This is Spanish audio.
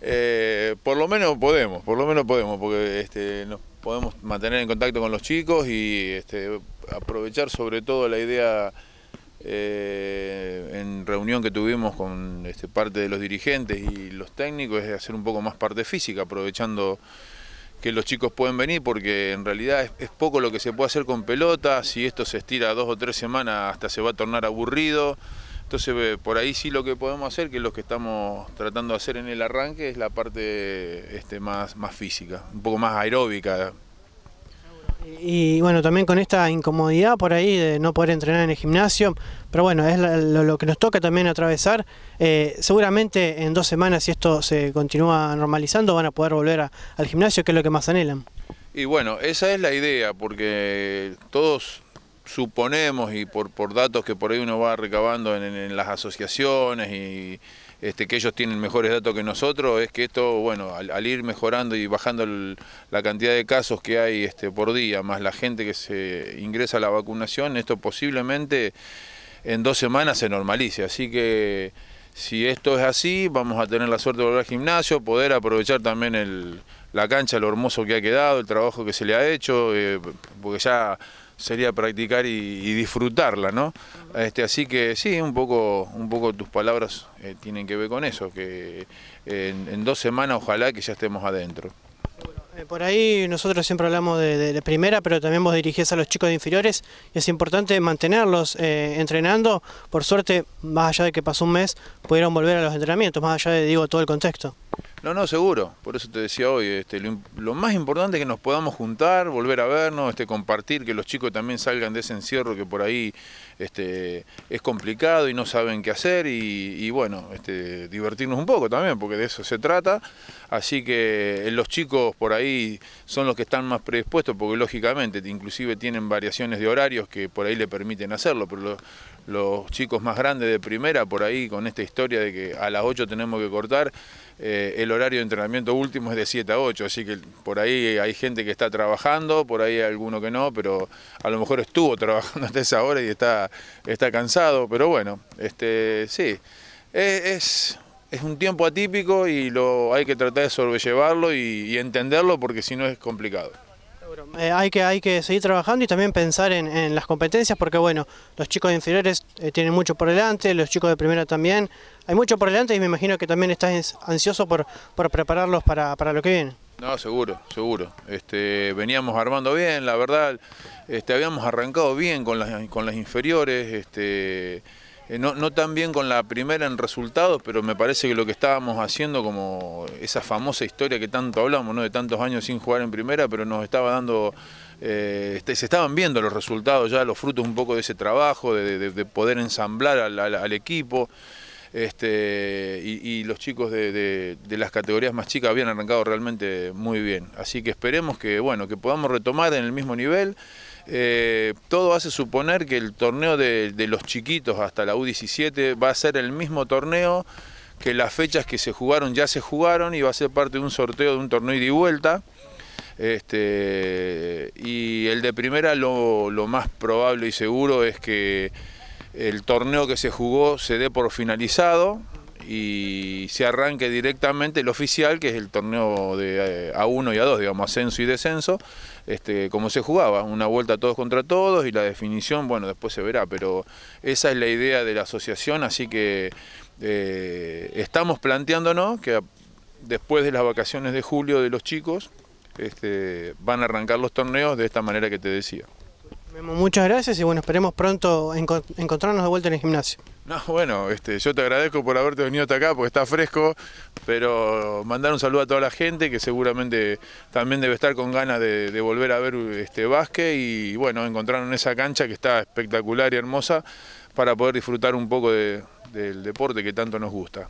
Eh, por lo menos podemos, por lo menos podemos, porque este, nos podemos mantener en contacto con los chicos y este, aprovechar sobre todo la idea eh, en reunión que tuvimos con este, parte de los dirigentes y los técnicos es hacer un poco más parte física, aprovechando que los chicos pueden venir porque en realidad es, es, poco lo que se puede hacer con pelota, si esto se estira dos o tres semanas hasta se va a tornar aburrido. Entonces, eh, por ahí sí lo que podemos hacer, que es lo que estamos tratando de hacer en el arranque, es la parte este, más, más física, un poco más aeróbica. Y bueno, también con esta incomodidad por ahí de no poder entrenar en el gimnasio, pero bueno, es lo, que nos toca también atravesar. Eh, seguramente en dos semanas, si esto se continúa normalizando, van a poder volver al gimnasio, que es lo que más anhelan. Y bueno, esa es la idea, porque todos suponemos y por, por datos que por ahí uno va recabando en, las asociaciones y este, que ellos tienen mejores datos que nosotros, es que esto, bueno, al, ir mejorando y bajando la cantidad de casos que hay este, por día, más la gente que se ingresa a la vacunación, esto posiblemente en dos semanas se normalice. Así que si esto es así, vamos a tener la suerte de volver al gimnasio, poder aprovechar también el, la cancha, lo hermoso que ha quedado, el trabajo que se le ha hecho, eh, porque ya sería practicar y, disfrutarla, ¿no? Este, así que sí, un poco, un poco tus palabras eh, tienen que ver con eso, que eh, en, dos semanas ojalá que ya estemos adentro. Eh, por ahí nosotros siempre hablamos de, de, primera, pero también vos dirigís a los chicos de inferiores y es importante mantenerlos entrenando. Por suerte, más allá de que pasó un mes, pudieron volver a los entrenamientos, más allá de digo todo el contexto. No, no, seguro. Por eso te decía hoy, este, lo, más importante es que nos podamos juntar, volver a vernos, este, compartir, que los chicos también salgan de ese encierro que por ahí este, es complicado y no saben qué hacer y, bueno, divertirnos un poco también, porque de eso se trata. Así que eh, los chicos por ahí son los que están más predispuestos, porque lógicamente inclusive tienen variaciones de horarios que por ahí le permiten hacerlo, pero los, chicos más grandes de primera, por ahí con esta historia de que a las 8 tenemos que cortar, eh, horario de entrenamiento último es de 7 a 8, así que por ahí hay gente que está trabajando, por ahí alguno que no, pero a lo mejor estuvo trabajando hasta esa hora y está, está cansado, pero bueno, este, sí, es, un tiempo atípico y lo, hay que tratar de sobrellevarlo y entenderlo porque si no es complicado. Eh, hay, que, hay que seguir trabajando y también pensar en, las competencias, porque bueno, los chicos de inferiores eh, tienen mucho por delante, los chicos de primera también, hay mucho por delante y me imagino que también estás ansioso por, prepararlos para, lo que viene. No, seguro, seguro. Este, veníamos armando bien, la verdad, este, habíamos arrancado bien con las, con las inferiores, este, eh, no, no tan bien con la primera en resultados, pero me parece que lo que estábamos haciendo, como esa famosa historia que tanto hablamos, ¿no? de tantos años sin jugar en primera, pero nos estaba dando, eh, este, se estaban viendo los resultados ya, los frutos un poco de ese trabajo, de, poder ensamblar al, equipo. Este, y, los chicos de, de, las categorías más chicas habían arrancado realmente muy bien. Así que esperemos que, bueno, que podamos retomar en el mismo nivel eh, todo hace suponer que el torneo de, los chiquitos hasta la U17 va a ser el mismo torneo que las fechas que se jugaron ya se jugaron y va a ser parte de un sorteo de un torneo y de vuelta. Este, y el de primera lo, lo, más probable y seguro es que el torneo que se jugó se dé por finalizado, y se arranque directamente el oficial, que es el torneo de eh, A1 y A2, digamos, ascenso y descenso, este, como se jugaba, una vuelta todos contra todos y la definición, bueno, después se verá, pero esa es la idea de la asociación, así que eh, estamos planteándonos que después de las vacaciones de julio de los chicos, este, van a arrancar los torneos de esta manera que te decía. Muchas gracias y bueno, esperemos pronto encontrarnos de vuelta en el gimnasio. No, bueno, este, yo te agradezco por haberte venido hasta acá porque está fresco, pero mandar un saludo a toda la gente que seguramente también debe estar con ganas de, volver a ver este básquet y bueno, encontraron esa cancha que está espectacular y hermosa para poder disfrutar un poco del deporte que tanto nos gusta.